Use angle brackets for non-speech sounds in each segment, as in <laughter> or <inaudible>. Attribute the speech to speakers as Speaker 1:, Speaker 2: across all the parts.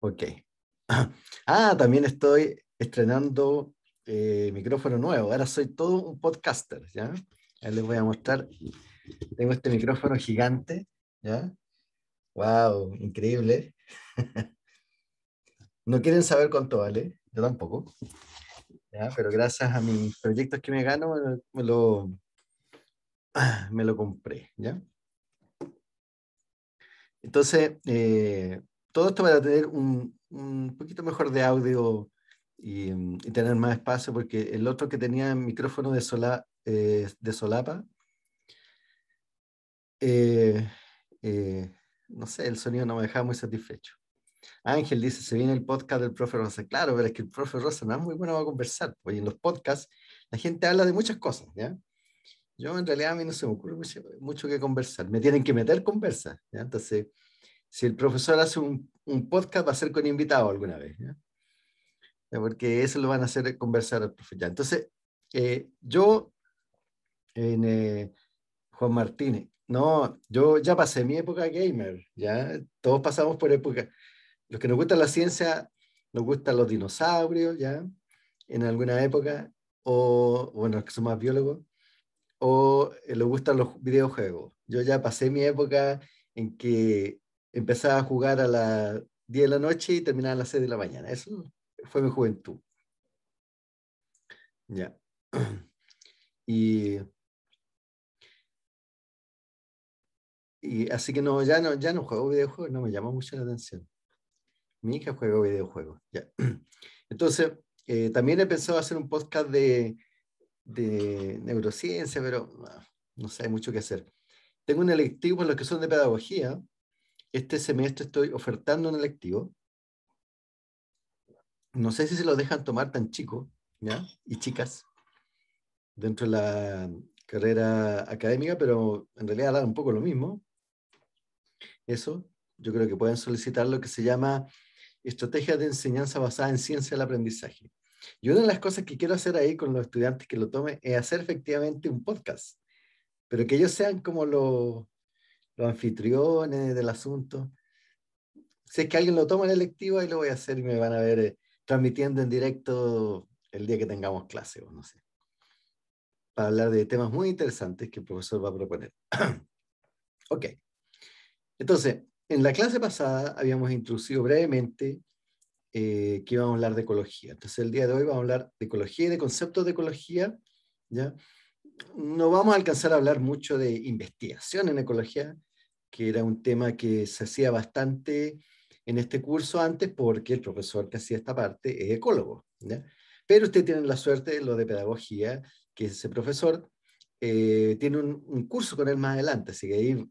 Speaker 1: Ok. <clears throat> Ah, también estoy estrenando eh, micrófono nuevo. Ahora soy todo un podcaster, ¿ya? les voy a mostrar. Tengo este micrófono gigante, ¿ya? ¡Wow! Increíble. <laughs> No quieren saber cuánto vale, yo tampoco. Pero gracias a mis proyectos que me gano, me lo, me lo <clears throat> compré, ¿ya? Entonces, eh, todo esto para tener un, un poquito mejor de audio y, tener más espacio, porque el otro que tenía micrófono de, sola, eh, de solapa, eh, eh, no sé, el sonido no me dejaba muy satisfecho. Ángel dice, se viene el podcast del profe Rosa. Claro, pero es que el profe Rosa no es muy bueno para conversar, porque en los podcasts la gente habla de muchas cosas, ¿ya? Yo en realidad a mí no se me ocurre mucho, mucho que conversar. Me tienen que meter conversa, ¿ya? Entonces si el profesor hace un, podcast, va a ser con invitado alguna vez. Porque eso lo van a hacer conversar al profesor. Entonces, eh, yo, en, eh, Juan Martínez, no, yo ya pasé mi época gamer, ya todos pasamos por época. Los que nos gusta la ciencia, nos gustan los dinosaurios, ya, en alguna época, o bueno, los que son más biólogos, o eh, les gustan los videojuegos. Yo ya pasé mi época en que empezaba a jugar a las 10 de la noche y terminaba a las 6 de la mañana. Eso fue mi juventud. Ya. <clears throat> Y, y así que no, ya no, ya no juego videojuegos, no me llama mucho la atención. Mi hija juega videojuegos. Ya. <clears throat> Entonces, eh, también he pensado hacer un podcast de, de neurociencia, pero ah, no, sé, hay mucho que hacer. Tengo un electivo en los que son de pedagogía, este semestre estoy ofertando un electivo. No sé si se lo dejan tomar tan chico, ¿ya? Y chicas, dentro de la carrera académica, pero en realidad da un poco lo mismo. Eso, yo creo que pueden solicitar lo que se llama estrategia de enseñanza basada en ciencia del aprendizaje. Y una de las cosas que quiero hacer ahí con los estudiantes que lo tomen es hacer efectivamente un podcast, pero que ellos sean como los anfitriones del asunto. Si es que alguien lo toma en electivo, ahí lo voy a hacer y me van a ver eh, transmitiendo en directo el día que tengamos clase, o pues, no sé, para hablar de temas muy interesantes que el profesor va a proponer. <clears throat> ok, entonces, en la clase pasada habíamos introducido brevemente eh, que íbamos a hablar de ecología. Entonces, el día de hoy vamos a hablar de ecología y de conceptos de ecología, ¿ya? No vamos a alcanzar a hablar mucho de investigación en ecología, que era un tema que se hacía bastante en este curso antes porque el profesor que hacía esta parte es ecólogo. Pero ustedes tienen la suerte de lo de pedagogía, que ese profesor eh, tiene un, curso con él más adelante, así que ahí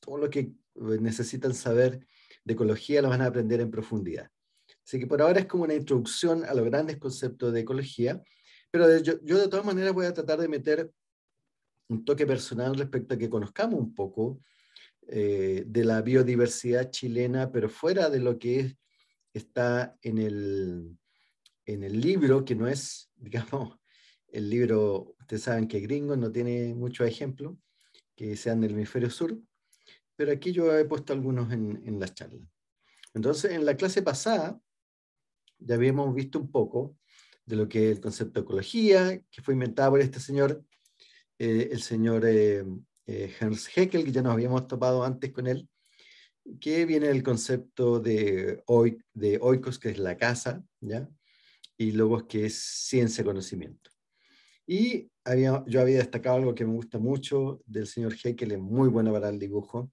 Speaker 1: todo lo que eh, necesitan saber de ecología lo van a aprender en profundidad. Así que por ahora es como una introducción a los grandes conceptos de ecología, pero yo, yo de todas maneras voy a tratar de meter un toque personal respecto a que conozcamos un poco eh, de la biodiversidad chilena, pero fuera de lo que está en el, en el libro, que no es, <laughs> digamos, el libro, ustedes saben que gringo no tiene mucho ejemplo, que sean del hemisferio sur, pero aquí yo he puesto algunos en, en la charla. Entonces, en la clase pasada ya habíamos visto un poco de lo que es el concepto ecología, que fue inventado por este señor, eh, el señor eh, eh, Hans Heckel, que ya nos habíamos topado antes con él, que viene del concepto de, hoy de oikos, que es la casa, ¿ya? y logos, que es ciencia conocimiento. Y yo había destacado algo que me gusta mucho del señor Heckel, es muy bueno para el dibujo,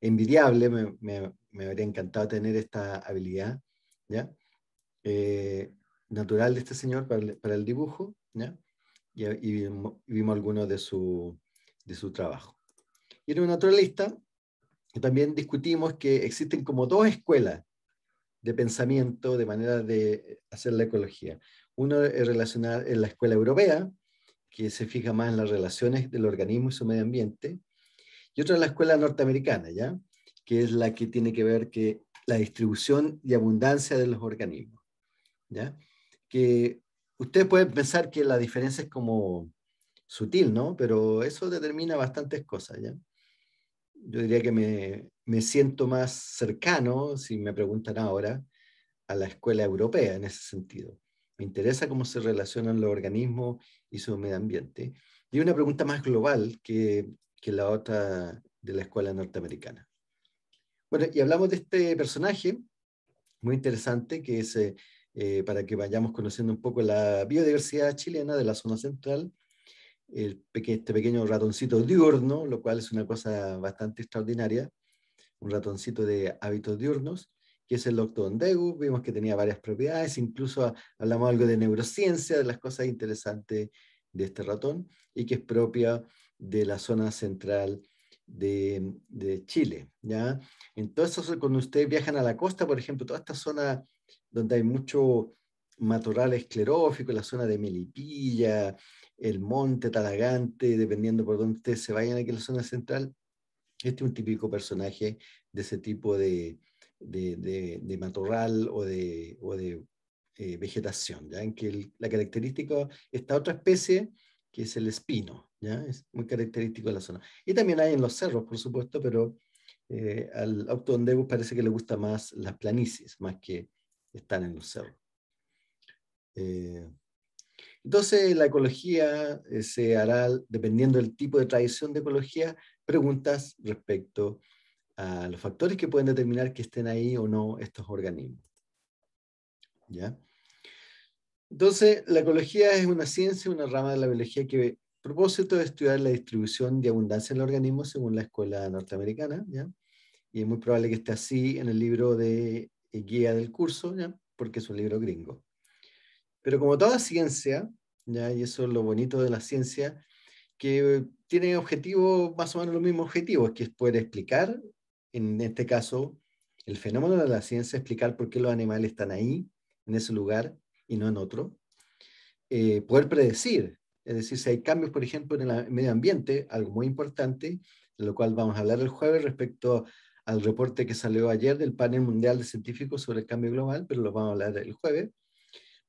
Speaker 1: envidiable, me, habría encantado tener esta habilidad, ¿ya? Eh, natural de este señor para el, dibujo, Y, vimos, algunos de, su, de su trabajo. Y en una otra lista, también discutimos que existen como dos escuelas de pensamiento, de manera de hacer la ecología. Una es relacionada en la escuela europea, que se fija más en las relaciones del organismo y su medio ambiente, y otra es la escuela norteamericana, ¿ya? que es la que tiene que ver que la distribución y abundancia de los organismos. ¿ya? Que ustedes pueden pensar que la diferencia es como sutil, ¿no? Pero eso determina bastantes cosas, ¿ya? Yo diría que me, me siento más cercano, si me preguntan ahora, a la escuela europea en ese sentido. Me interesa cómo se relacionan los organismos y su medio ambiente. Y una pregunta más global que, que la otra de la escuela norteamericana. Bueno, y hablamos de este personaje muy interesante que es, eh, eh, para que vayamos conociendo un poco la biodiversidad chilena de la zona central este pequeño ratoncito diurno, lo cual es una cosa bastante extraordinaria, un ratoncito de hábitos diurnos, que es el Octodondegus, vimos que tenía varias propiedades, incluso hablamos algo de neurociencia, de las cosas interesantes de este ratón, y que es propia de la zona central de, Chile. ¿ya? Entonces, cuando ustedes viajan a la costa, por ejemplo, toda esta zona donde hay mucho matorral esclerófico, la zona de Melipilla, el monte, Talagante, dependiendo por dónde ustedes se vayan aquí en la zona central. Este es un típico personaje de ese tipo de, de, matorral o de, o eh, vegetación, ¿ya? en que la característica, esta otra especie, que es el espino, ¿ya? es muy característico de la zona. Y también hay en los cerros, por supuesto, pero eh, al Octodondebus parece que le gusta más las planicies, más que están en los cerros. Eh, entonces, la ecología eh, se hará, dependiendo del tipo de tradición de ecología, preguntas respecto a los factores que pueden determinar que estén ahí o no estos organismos. Entonces, la ecología es una ciencia, una rama de la biología que propósito de estudiar la distribución de abundancia los organismos según la escuela norteamericana, ¿ya? y es muy probable que esté así en el libro de eh, guía del curso, ¿ya? porque es un libro gringo. Pero como toda ciencia, ¿ya? y eso es lo bonito de la ciencia, que tiene objetivo más o menos los mismos objetivos, que es poder explicar, en este caso, el fenómeno de la ciencia, explicar por qué los animales están ahí, en ese lugar, y no en otro. Eh, poder predecir, es decir, si hay cambios, por ejemplo, en el medio ambiente, algo muy importante, de lo cual vamos a hablar el jueves respecto al reporte que salió ayer del panel mundial de científicos sobre el cambio global, pero lo vamos a hablar el jueves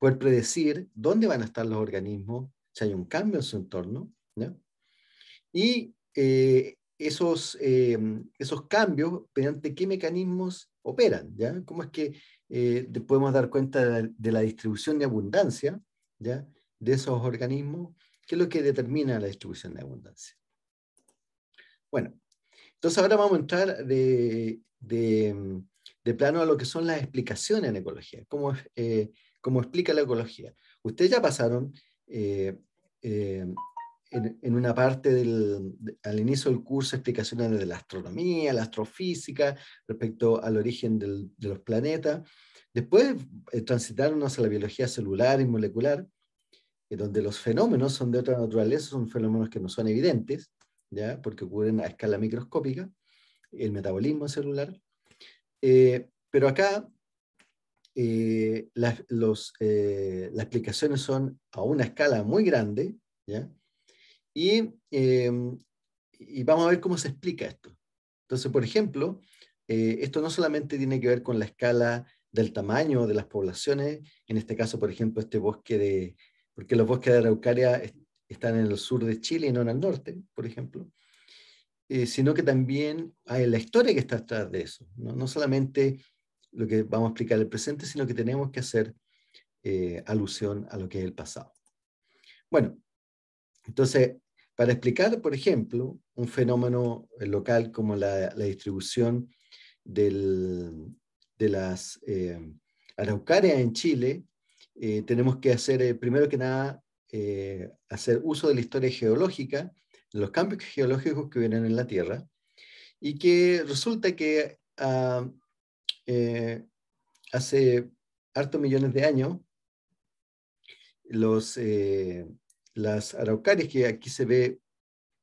Speaker 1: poder predecir dónde van a estar los organismos, si hay un cambio en su entorno, Y eh, esos, eh, esos cambios, mediante qué mecanismos operan, ¿ya? ¿Cómo es que eh, podemos dar cuenta de la, distribución de abundancia, ¿ya? De esos organismos, ¿qué es lo que determina la distribución de abundancia? Bueno, entonces ahora vamos a entrar de, de, plano a lo que son las explicaciones en ecología, cómo eh, como explica la ecología. Ustedes ya pasaron eh, eh, en, una parte del, al inicio del curso explicaciones de la astronomía, la astrofísica, respecto al origen de los planetas. Después eh, transitaron hacia a la biología celular y molecular, donde los fenómenos son de otra naturaleza, son fenómenos que no son evidentes, ¿ya? porque ocurren a escala microscópica, el metabolismo celular. pero acá eh, las, eh, las explicaciones son a una escala muy grande, ¿ya? Y, em, y, vamos a ver cómo se explica esto. Entonces, por ejemplo, eh, esto no solamente tiene que ver con la escala del tamaño de las poblaciones, en este caso, por ejemplo, este bosque de, porque los bosques de Araucaria están en el sur de Chile y no en el norte, por ejemplo, sino que también hay la historia que está detrás de eso, no, no solamente lo que vamos a explicar el presente, sino que tenemos que hacer eh, alusión a lo que es el pasado. Bueno, entonces, para explicar, por ejemplo, un fenómeno local como la, distribución de las eh, araucarias en Chile, eh, tenemos que hacer, eh, primero que nada, hacer uso de la historia geológica, los cambios geológicos que vienen en la Tierra, y que resulta que ah, eh, hace harto millones de años, los, eh, las araucarias que aquí se ve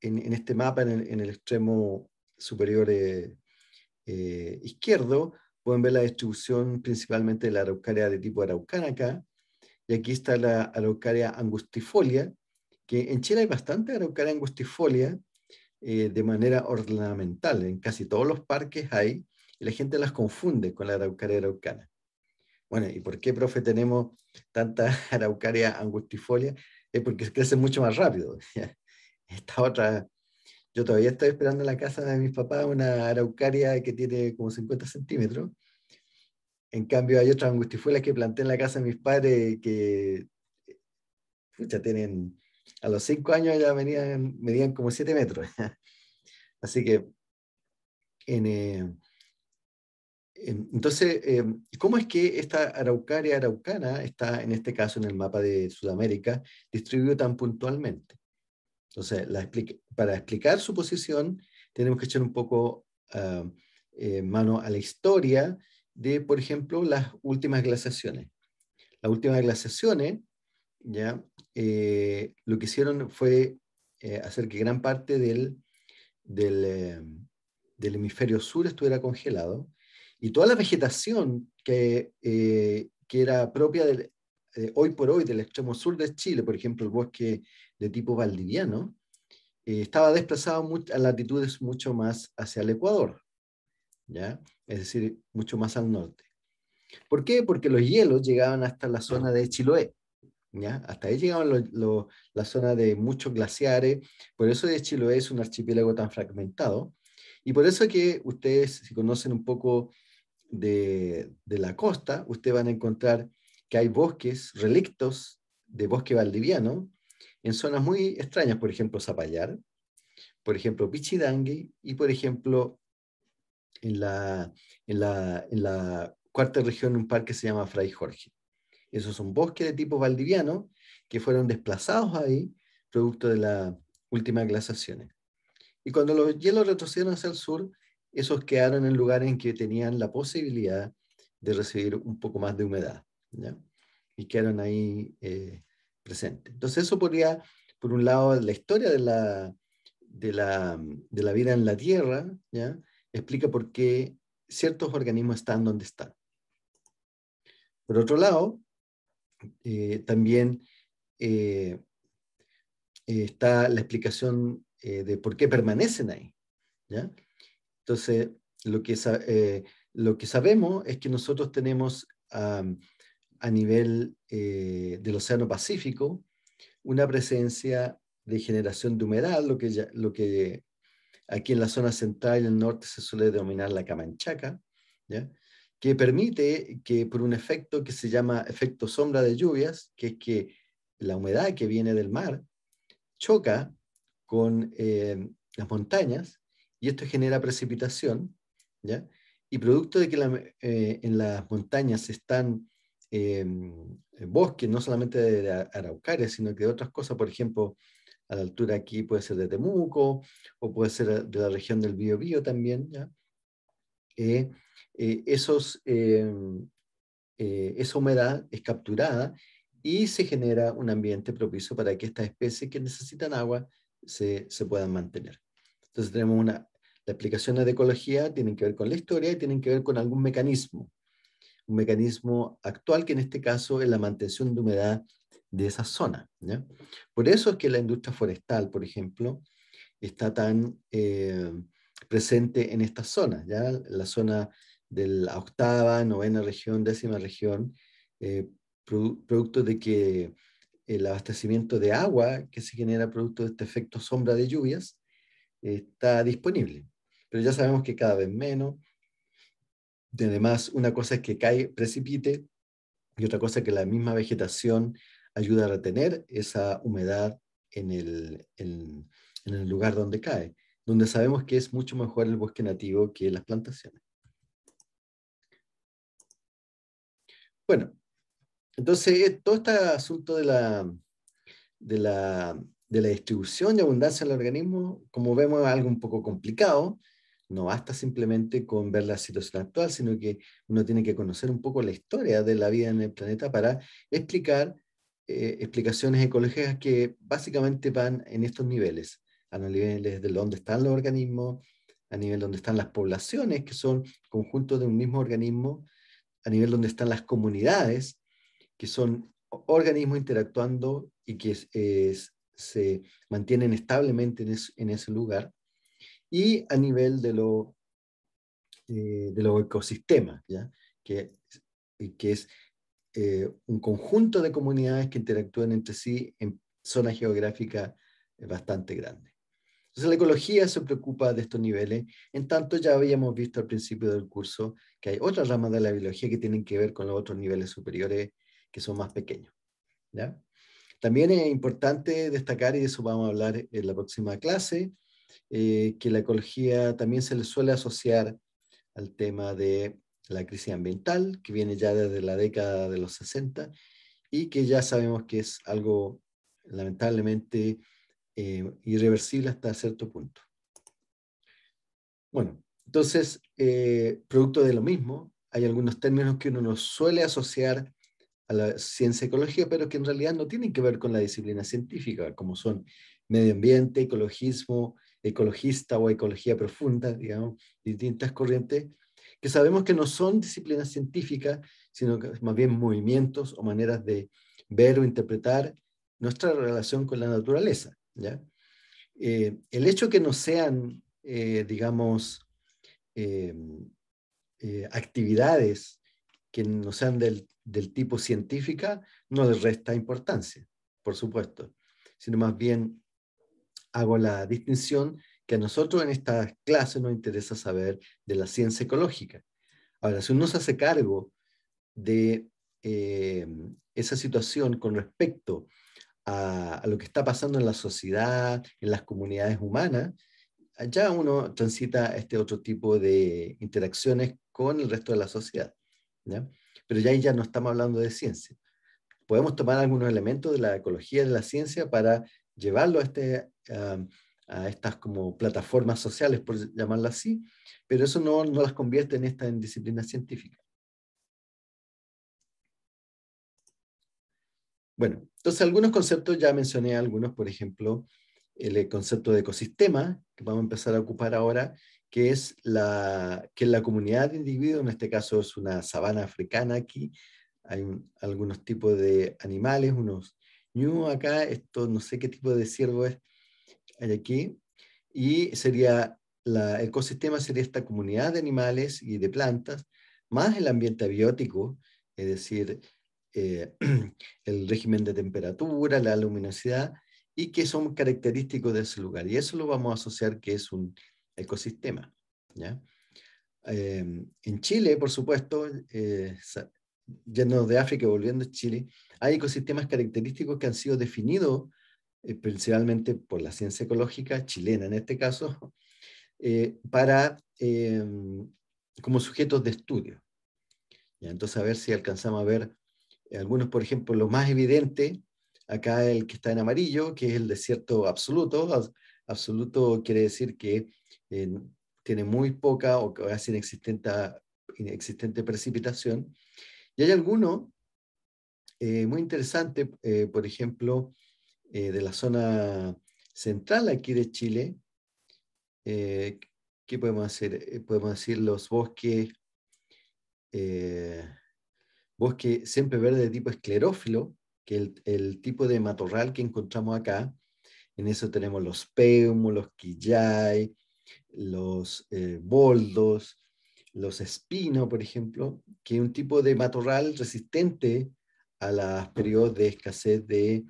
Speaker 1: en, este mapa, en el, extremo superior eh, izquierdo, pueden ver la distribución principalmente de la araucaria de tipo araucana acá, y aquí está la araucaria angustifolia, que en Chile hay bastante araucaria angustifolia, de manera ornamental. En casi todos los parques hay y la gente las confunde con la araucaria araucana. Bueno, ¿y por qué, profe, tenemos tanta <laughs> araucaria angustifolia? Es porque crece mucho más rápido. <laughs> Esta otra, yo todavía estoy esperando en la casa de mis papás una araucaria que tiene como 50 centímetros. En cambio, hay otras angustifolias que planté en la casa de mis padres que, pucha, tienen, a los 5 años ya venían, medían como 7 metros. <laughs> Así que, en, eh, Em, entonces, em, ¿cómo es que esta araucaria araucana está, en este caso, en el mapa de Sudamérica, distribuido tan puntualmente? Entonces, para explicar su posición, tenemos que echar un poco ah, eh, mano a la historia de, por ejemplo, las últimas glaciaciones. Las últimas glaciaciones, ya, eh, lo que hicieron fue eh, hacer que gran parte del em, hemisferio sur estuviera congelado y toda la vegetación que, eh, que era propia del, eh, hoy por hoy del extremo sur de Chile, por ejemplo, el bosque de tipo valdiviano, eh, estaba desplazado a latitudes mucho más hacia el Ecuador, ¿ya? es decir, mucho más al norte. ¿Por qué? Porque los hielos llegaban hasta la zona de Chiloé. ¿Ya? Hasta ahí llegaban la zona de muchos glaciares, por eso de Chiloé es un archipiélago tan fragmentado, y por eso que ustedes, si conocen un poco de, la costa, usted van a encontrar que hay bosques, relictos de bosque valdiviano, en zonas muy extrañas, por ejemplo, Zapallar, por ejemplo, Pichidangui y, por ejemplo, en la, en la cuarta región un parque se llama Fray Jorge. Esos son bosques de tipo valdiviano que fueron desplazados ahí producto de las últimas glaciaciones. Y cuando los hielos retrocedieron hacia el sur, esos quedaron en lugares en que tenían la posibilidad de recibir un poco más de humedad, ¿ya? Y quedaron ahí eh, presentes. Entonces eso podría, por un lado, la historia de la, de la, vida en la Tierra, ¿ya? Explica por qué ciertos organismos están donde están. Por otro lado, eh, también eh, está la explicación de por qué permanecen ahí. ¿ya? Entonces, lo que, eh, lo que sabemos es que nosotros tenemos a nivel eh, del Océano Pacífico una presencia de generación de humedad, lo que, lo que aquí en la zona central y el norte se suele denominar la camanchaca, que permite que por un efecto que se llama efecto sombra de lluvias, que es que la humedad que viene del mar choca con eh, las montañas y esto genera precipitación, ¿ya? Y producto de que eh, en las montañas están eh, bosques, no solamente de, araucares, sino que de otras cosas, por ejemplo, a la altura aquí puede ser de Temuco o puede ser de la región del Biobío también, ¿ya? Eh, esos, esa humedad es capturada y se genera un ambiente propicio para que estas especies que necesitan agua se, se puedan mantener. Entonces tenemos una las explicaciones de ecología tienen que ver con la historia y tienen que ver con algún mecanismo, un mecanismo actual que en este caso es la mantención de humedad de esa zona. Por eso es que la industria forestal, por ejemplo, está tan eh, presente en estas zonas, ¿ya? la zona de la octava, novena región, décima región, eh, producto de que el abastecimiento de agua que se genera producto de este efecto sombra de lluvias eh, está disponible pero ya sabemos que cada vez menos. además, una cosa es que cae, precipite, y otra cosa es que la misma vegetación ayuda a retener esa humedad en el, lugar donde cae, donde sabemos que es mucho mejor el bosque nativo que las plantaciones. Bueno, entonces eh, todo este asunto de la, de de la distribución y abundancia del organismo, como vemos, es algo un poco complicado, no basta simplemente con ver la situación actual, sino que uno tiene que conocer un poco la historia de la vida en el planeta para explicar eh, explicaciones ecológicas que básicamente van en estos niveles, a los niveles de donde están los organismos, a nivel donde están las poblaciones, que son conjuntos de un mismo organismo, a nivel donde están las comunidades, que son organismos interactuando y que se mantienen establemente en ese lugar y a nivel de, lo, eh, de los ecosistemas, ¿ya? Que, que es eh, un conjunto de comunidades que interactúan entre sí en zonas geográficas eh, bastante grandes. Entonces la ecología se preocupa de estos niveles, en tanto ya habíamos visto al principio del curso que hay otras ramas de la biología que tienen que ver con los otros niveles superiores que son más pequeños. ¿ya? También es importante destacar, y de eso vamos a hablar en la próxima clase, eh, que la ecología también se le suele asociar al tema de la crisis ambiental, que viene ya desde la década de los 60 y que ya sabemos que es algo lamentablemente eh, irreversible hasta cierto punto. Bueno, entonces, eh, producto de lo mismo, hay algunos términos que uno suele asociar a la ciencia ecología, pero que en realidad no tienen que ver con la disciplina científica, como son medio ambiente, ecologismo, ecologista o ecología profunda, digamos, distintas corrientes, que sabemos que no son disciplinas científicas, sino que más bien movimientos o maneras de ver o interpretar nuestra relación con la naturaleza. ¿ya? Eh, el hecho que no sean, eh, digamos, eh, actividades que no sean del, del tipo científica, no les resta importancia, por supuesto, sino más bien hago la distinción que a nosotros en esta clase nos interesa saber de la ciencia ecológica. Ahora, si uno se hace cargo de eh, esa situación con respecto a, lo que está pasando en la sociedad, en las comunidades humanas, ya uno transita este otro tipo de interacciones con el resto de la sociedad. Pero ya ahí ya no estamos hablando de ciencia. Podemos tomar algunos elementos de la ecología de la ciencia para llevarlo a, este, ah, a estas como plataformas sociales, por llamarlo así, pero eso no, no las convierte en esta en disciplina científica. Bueno, entonces algunos conceptos, ya mencioné algunos, por ejemplo, el eh, concepto de ecosistema, que vamos a empezar a ocupar ahora, que es la, que la comunidad de individuos, en este caso es una sabana africana aquí, hay algunos tipos de animales, unos ñu acá, esto no sé qué tipo de ciervo es, hay aquí, y sería la ecosistema sería esta comunidad de animales y de plantas, más el ambiente abiótico, es decir, eh, <clears throat> el régimen de temperatura, la luminosidad, y que son característicos de ese lugar. Y eso lo vamos a asociar que es un ecosistema. ¿ya? Eh, en Chile, por supuesto, eh, yendo de África y volviendo a Chile, hay ecosistemas característicos que han sido definidos eh, principalmente por la ciencia ecológica chilena en este caso, <laughs> eh, para, em, como sujetos de estudio. Entonces, a ver si alcanzamos a ver eh, algunos, por ejemplo, lo más evidente, acá el que está en amarillo, que es el desierto absoluto. Absoluto quiere decir que tiene muy poca o casi inexistente precipitación y hay alguno eh, muy interesante, eh, por ejemplo, eh, de la zona central aquí de Chile. ¿Qué podemos hacer? podemos decir los bosques, bosque siempre verde de tipo esclerófilo, que el, el tipo de matorral que encontramos acá. En eso tenemos los peumos, los quillay, los boldos, los espinos, por ejemplo, que es un tipo de matorral resistente a las periodos de escasez de,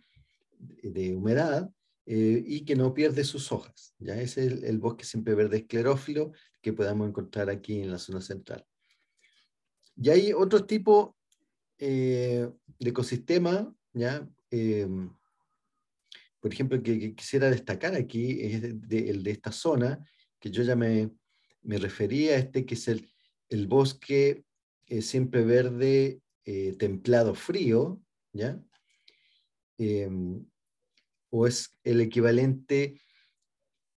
Speaker 1: de humedad eh, y que no pierde sus hojas. Ya es el, bosque siempre verde esclerófilo que podemos encontrar aquí en la zona central. Y hay otro tipo eh, de ecosistema, ¿ya? Em, por ejemplo, que, quisiera destacar aquí es el de esta zona, que yo llamé me refería, a este que es el, bosque eh, siempre verde, eh, templado frío, ¿ya? Em, o es el equivalente,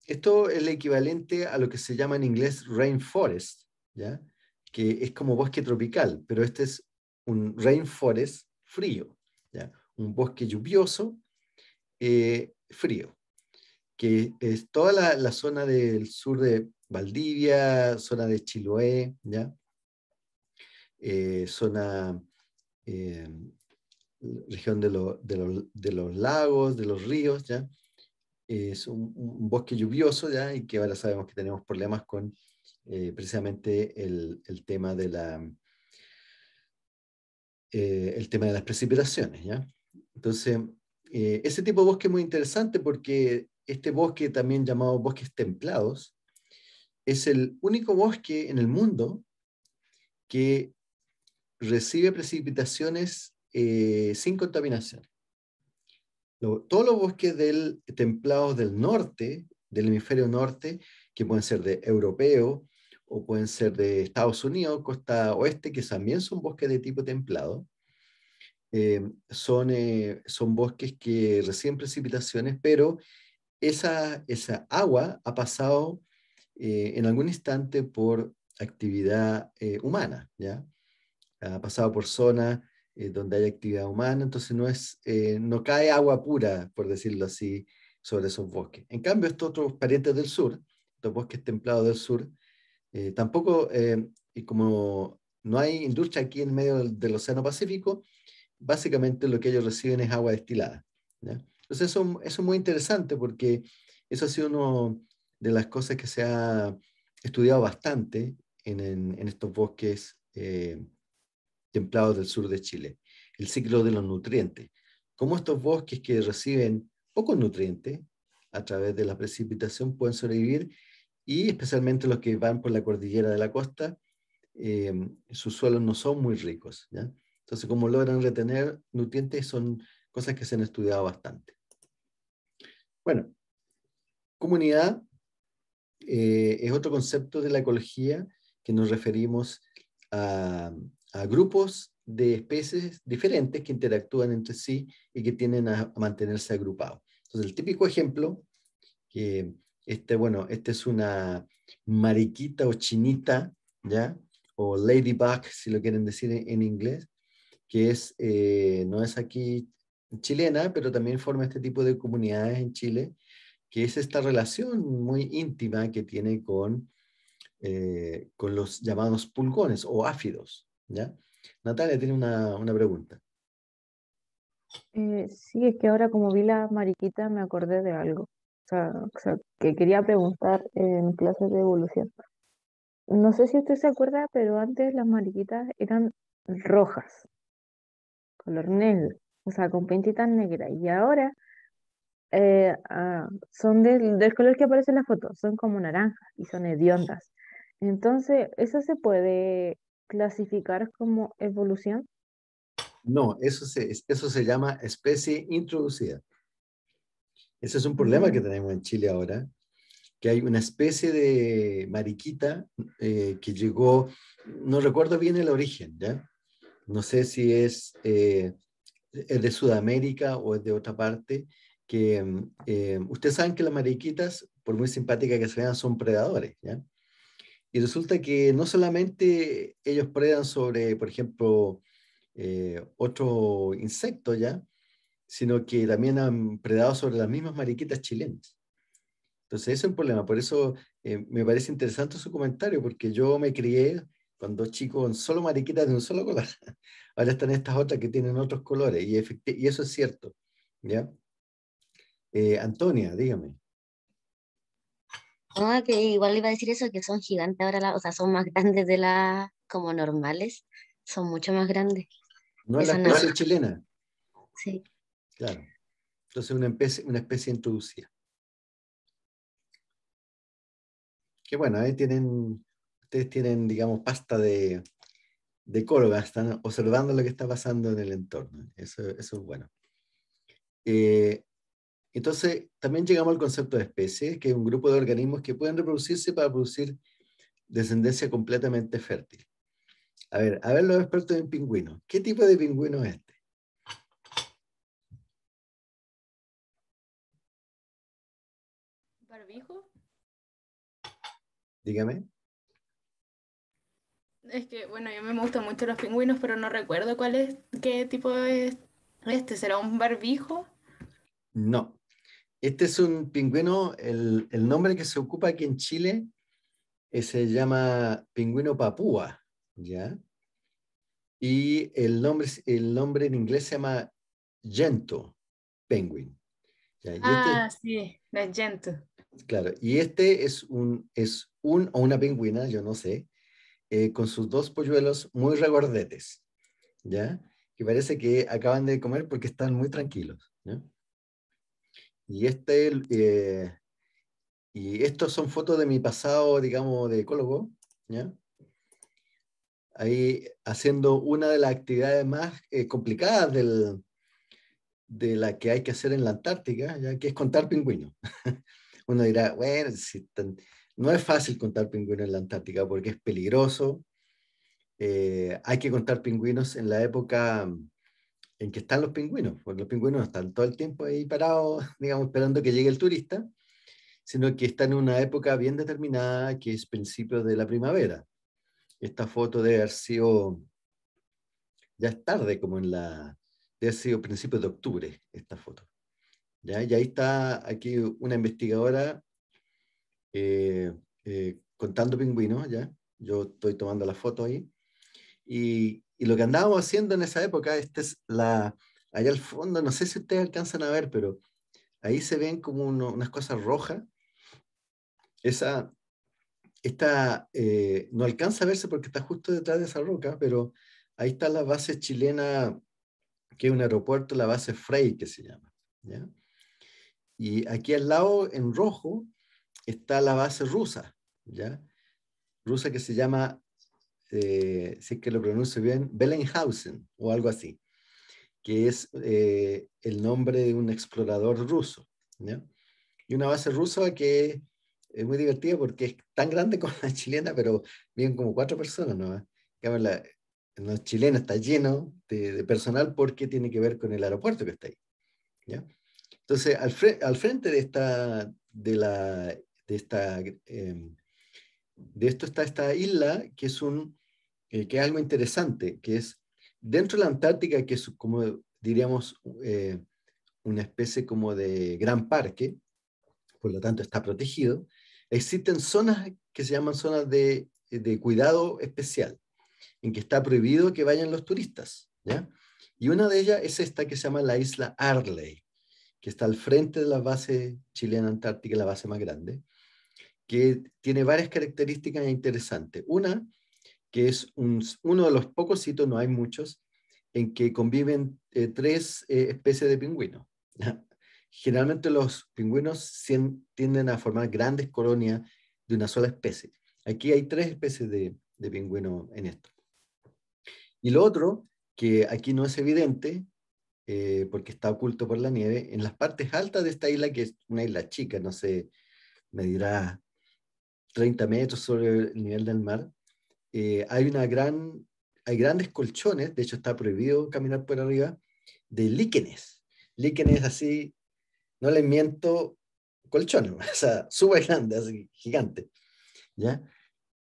Speaker 1: esto es el equivalente a lo que se llama en inglés rainforest, ¿ya? Que es como bosque tropical, pero este es un rainforest frío, ¿ya? Un bosque lluvioso, eh, frío, que es toda la, la zona del sur de Valdivia, zona de Chiloé, ¿ya? Eh, zona, eh, región de, los lagos, de los ríos, ¿ya? Es un, bosque lluvioso, ¿ya? Y que ahora sabemos que tenemos problemas con eh, precisamente el, tema de la... el tema de las precipitaciones, ¿ya? Entonces, ese tipo de bosque es muy interesante porque este bosque, también llamado bosques templados, es el único bosque en el mundo que recibe precipitaciones eh, sin contaminación. todos los bosques del, templados del norte, del hemisferio norte, que pueden ser de europeo o pueden ser de Estados Unidos, costa oeste, que también son bosques de tipo templado, eh, son, eh, son bosques que reciben precipitaciones, pero esa, esa agua ha pasado eh, en algún instante por actividad eh, humana, ¿ya? Ha pasado por zonas eh, donde hay actividad humana, entonces no, es, no cae agua pura, por decirlo así, sobre esos bosques. En cambio, estos otros parientes del sur, estos bosques templados del sur, tampoco, y como no hay industria aquí en medio del, Océano Pacífico, básicamente lo que ellos reciben es agua destilada. ¿ya? Entonces eso, eso, es muy interesante porque eso ha sido uno, de las cosas que se ha estudiado bastante en, estos bosques eh, templados del sur de Chile, el ciclo de los nutrientes. Cómo estos bosques que reciben pocos nutrientes a través de la precipitación pueden sobrevivir y especialmente los que van por la cordillera de la costa, eh, sus suelos no son muy ricos. Entonces, cómo logran retener nutrientes son cosas que se han estudiado bastante. Bueno, comunidad eh, es otro concepto de la ecología que nos referimos a, grupos de especies diferentes que interactúan entre sí y que tienen a, mantenerse agrupados. Entonces, el típico ejemplo, que este, bueno, este es una mariquita o chinita, ¿ya? O ladybug, si lo quieren decir en, inglés, que es, eh, no es aquí chilena, pero también forma este tipo de comunidades en Chile que es esta relación muy íntima que tiene con, eh, con los llamados pulgones o áfidos. ¿ya? Natalia tiene una, pregunta.
Speaker 2: Eh, sí, es que ahora como vi la mariquita me acordé de algo. O sea, que quería preguntar en clases de evolución. No sé si usted se acuerda, pero antes las mariquitas eran rojas, color negro, o sea, con pintitas negras. Y ahora eh, ah, son del, del color que aparece en la foto, son como naranjas y son hediondas. Entonces, ¿eso se puede clasificar como evolución?
Speaker 1: No, eso se, eso se llama especie introducida. Ese es un problema que mm. tenemos en Chile ahora, que hay una especie de mariquita eh, que llegó, no recuerdo bien el origen, ¿ya? No sé si es, eh, de Sudamérica o es de otra parte, que mm, eh, ustedes saben que las mariquitas, por muy simpáticas que se vean son predadores, ¿ya? Y resulta que no solamente ellos predan sobre, por ejemplo, eh, otro insecto, ¿ya? Sino que también han predado sobre las mismas mariquitas chilenas. Entonces, ese es un problema. Por eso eh, me parece interesante su comentario, porque yo me crié cuando chico con solo mariquitas de un solo color. <laughs> Ahora están estas otras que tienen otros colores, y, y eso es cierto, ¿ya? Eh, Antonia, dígame.
Speaker 3: Ah, que igual iba a decir eso, que son gigantes ahora, o sea, son más <laughs> grandes de las como normales, son mucho más grandes. No es la especie chilena. Sí.
Speaker 1: Claro. Entonces una especie, una especie introducida. Qué bueno, ahí tienen, ustedes tienen, digamos, pasta de, de están observando lo que está pasando en el entorno. Eso, es bueno. Eh, entonces, también llegamos al concepto de especie, que es un grupo de organismos que pueden reproducirse para producir descendencia completamente fértil. A ver, a ver los expertos en pingüinos. ¿Qué tipo de pingüino es este?
Speaker 3: ¿Barbijo? Dígame. Es que, bueno, yo me gustan mucho los pingüinos, pero no recuerdo cuál es, qué tipo es este. ¿Será un barbijo?
Speaker 1: No, este es un pingüino, el, nombre que se ocupa aquí en Chile eh, se llama pingüino papúa, ¿ya? Y el nombre, el nombre en inglés se llama Gento Penguin. Este ah,
Speaker 3: sí, la Gento.
Speaker 1: Claro, y este es un, es un o una pingüina, yo no sé, eh, con sus dos polluelos muy regordetes, ¿ya? Que parece que acaban de comer porque están muy tranquilos, ¿no? Y, este, eh, y estos son fotos de mi pasado, digamos, de ecólogo, Ahí haciendo una de las actividades más eh, complicadas del, de la que hay que hacer en la Antártica, ya que es contar pingüinos. <laughs> Uno dirá, bueno, no es fácil contar pingüinos en la Antártica porque es peligroso. Eh, hay que contar pingüinos en la época en que están los pingüinos, porque los pingüinos están todo el tiempo ahí parados, <laughs> digamos, esperando que llegue el turista, sino que están en una época bien determinada, que es principio de la primavera. Esta foto debe haber sido, ya es tarde, como en la, debe haber sido principios de octubre, esta foto. ¿Ya? Y ahí está aquí una investigadora eh, eh, contando pingüinos, ¿ya? Yo estoy tomando la foto ahí. Y, y lo que andábamos haciendo en esa época, este es la, allá al fondo, no sé si ustedes alcanzan a ver, pero ahí se ven como unas cosas rojas. Esa, esta, eh, no alcanza a verse porque está justo detrás de esa roca, pero ahí está la base chilena, que es un aeropuerto, la base Frey, que se llama. ¿ya? Y aquí al lado, en rojo, está la base rusa, ¿ya? rusa que se llama este, si es que lo pronuncio bien, Bellenhausen o algo así, que es eh, el nombre de un explorador ruso. Y una base rusa que es muy divertida porque es tan grande como la chilena, pero bien como cuatro personas, ¿no? La, chilena está lleno de, personal porque tiene que ver con el aeropuerto que está ahí. Entonces, al, frente de esta, de la, esta, em, de esto está esta isla que es un eh, que es algo interesante, que es dentro de la Antártica, que es como diríamos eh, una especie como de gran parque, por lo tanto está protegido, existen zonas que se llaman zonas de, de cuidado especial, en que está prohibido que vayan los turistas. ¿ya? Y una de ellas es esta que se llama la isla Arley, que está al frente de la base chilena antártica, la base más grande, que tiene varias características interesantes. Una que es uno de los pocos sitios, no hay muchos, en que conviven eh, tres eh, especies de pingüinos. <laughs> Generalmente los pingüinos tienden a formar grandes colonias de una sola especie. Aquí hay tres especies de, de pingüino en esto. Y lo otro, que aquí no es evidente, eh, porque está oculto por la nieve, en las partes altas de esta isla, que es una isla chica, no sé, medirá 30 metros sobre el nivel del mar, eh, hay una gran, hay grandes colchones, de hecho está prohibido caminar por arriba, de líquenes. Líquenes así, no les miento, colchones, <laughs> o sea, súper grande, así, gigante. ¿Ya?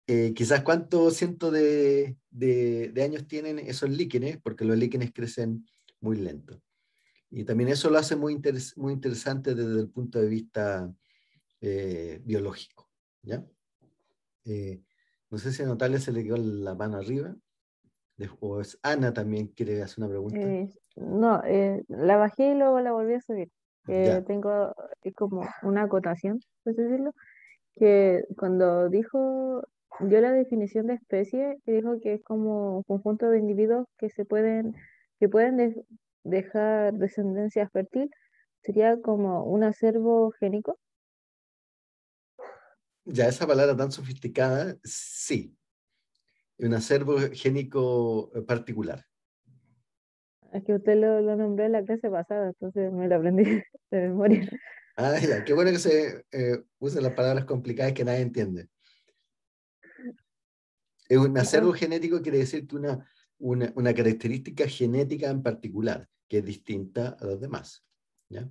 Speaker 1: Eh, quizás cuántos cientos de, de, de, años tienen esos líquenes, porque los líquenes crecen muy lento. Y también eso lo hace muy, muy interesante desde el punto de vista eh, biológico. ¿ya? No sé si a Natalia se le quedó la mano arriba. o es Ana también quiere hacer una pregunta. Eh,
Speaker 2: no, eh, la bajé y luego la volví a subir. Eh, tengo como una acotación, por decirlo, que cuando dijo, dio la definición de especie, y dijo que es como un conjunto de individuos que se pueden, que pueden dejar descendencia fértil, sería como un acervo génico
Speaker 1: ya esa palabra tan sofisticada, sí, un acervo génico eh, particular.
Speaker 2: Es que usted lo, lo, la clase pasada, entonces me lo aprendí <laughs> de memoria.
Speaker 1: Ah, ya, qué bueno que se eh, usen las palabras complicadas que nadie entiende. Eh, un acervo genético quiere decir una, una, característica genética en particular, que es distinta a las demás. ¿ya?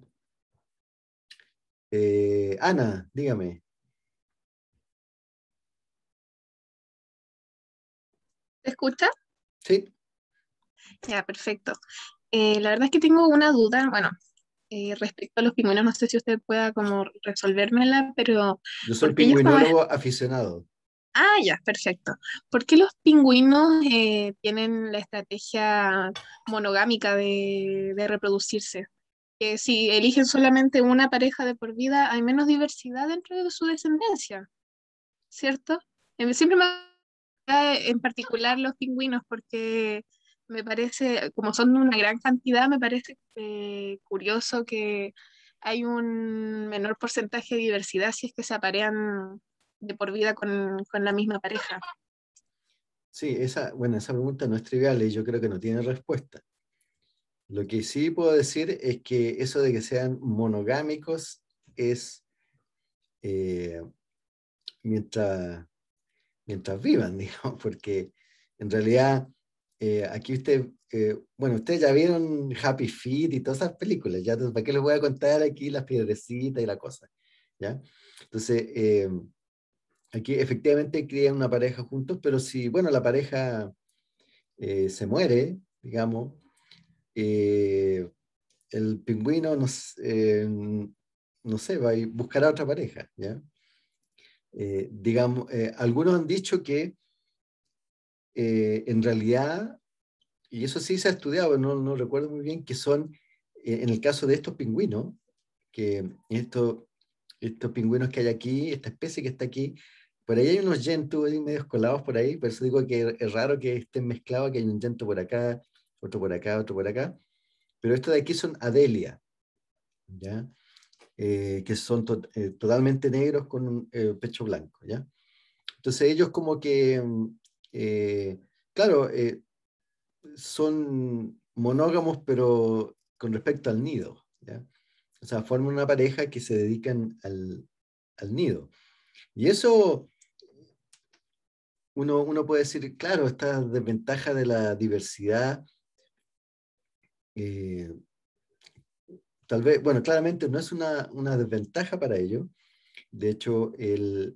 Speaker 1: Ana, dígame.
Speaker 3: escucha? Sí. Ya, perfecto. Eh, la verdad es que tengo una duda, bueno, eh, respecto a los pingüinos, no sé si usted pueda como resolvérmela, pero...
Speaker 1: Yo soy pingüinólogo aficionado.
Speaker 3: Ah, ya, perfecto. ¿Por qué los pingüinos eh, tienen la estrategia monogámica de, de, reproducirse? Que si eligen solamente una pareja de por vida, hay menos diversidad dentro de su descendencia, ¿cierto? Siempre me en particular los pingüinos, porque me parece, como son una gran cantidad, me parece eh, curioso que hay un menor porcentaje de diversidad si es que se aparean de por vida con, la misma pareja.
Speaker 1: Sí, esa, bueno, esa pregunta no es trivial y yo creo que no tiene respuesta. Lo que sí puedo decir es que eso de que sean monogámicos es, eh, mientras mientras vivan, <laughs> digamos, porque en realidad eh, aquí usted, eh, bueno, ustedes ya vieron Happy Feet y todas esas películas, ya, entonces, ¿para qué les voy a contar aquí las piedrecitas y la cosa? ¿Ya? Entonces, eh, aquí efectivamente crían una pareja juntos, pero si, bueno, la pareja se muere, digamos, el pingüino, no, no sé, va a buscar a otra pareja, ¿ya? Eh, digamos, eh, algunos han dicho que eh, en realidad, y eso sí se ha estudiado, no, no recuerdo muy bien, que son, en el caso de estos pingüinos, que estos, estos pingüinos que hay aquí, esta especie que está aquí, por ahí hay unos yentos medio colados por ahí, por eso digo que es raro que estén mezclados, que hay un yento por acá, otro por acá, otro por acá, pero estos de aquí son Adelia, ¿ya? Eh, que son eh, totalmente negros con un eh, pecho blanco, ¿ya? Entonces ellos como que, mm, claro, son monógamos, pero con respecto al nido, ¿ya? O sea, forman una pareja que se dedican al, nido. Y eso uno, uno, puede decir, claro, esta desventaja de la diversidad tal vez, bueno, claramente no es una, desventaja para ello. De hecho, el,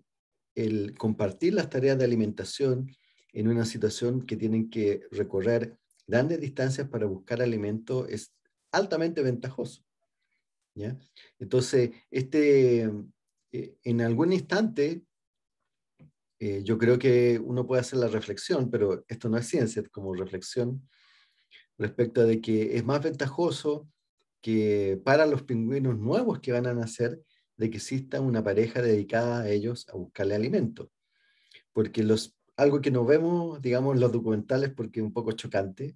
Speaker 1: compartir las tareas de alimentación en una situación que tienen que recorrer grandes distancias para buscar alimento es altamente ventajoso. Entonces, este, eh, en algún instante, eh, yo creo que uno puede hacer la reflexión, pero esto no es ciencia, es como reflexión respecto de que es más ventajoso que para los pingüinos nuevos que van a nacer, de que exista una pareja dedicada a ellos a buscarle alimento. Porque los, algo que nos vemos, digamos, en los documentales, porque es un poco chocante,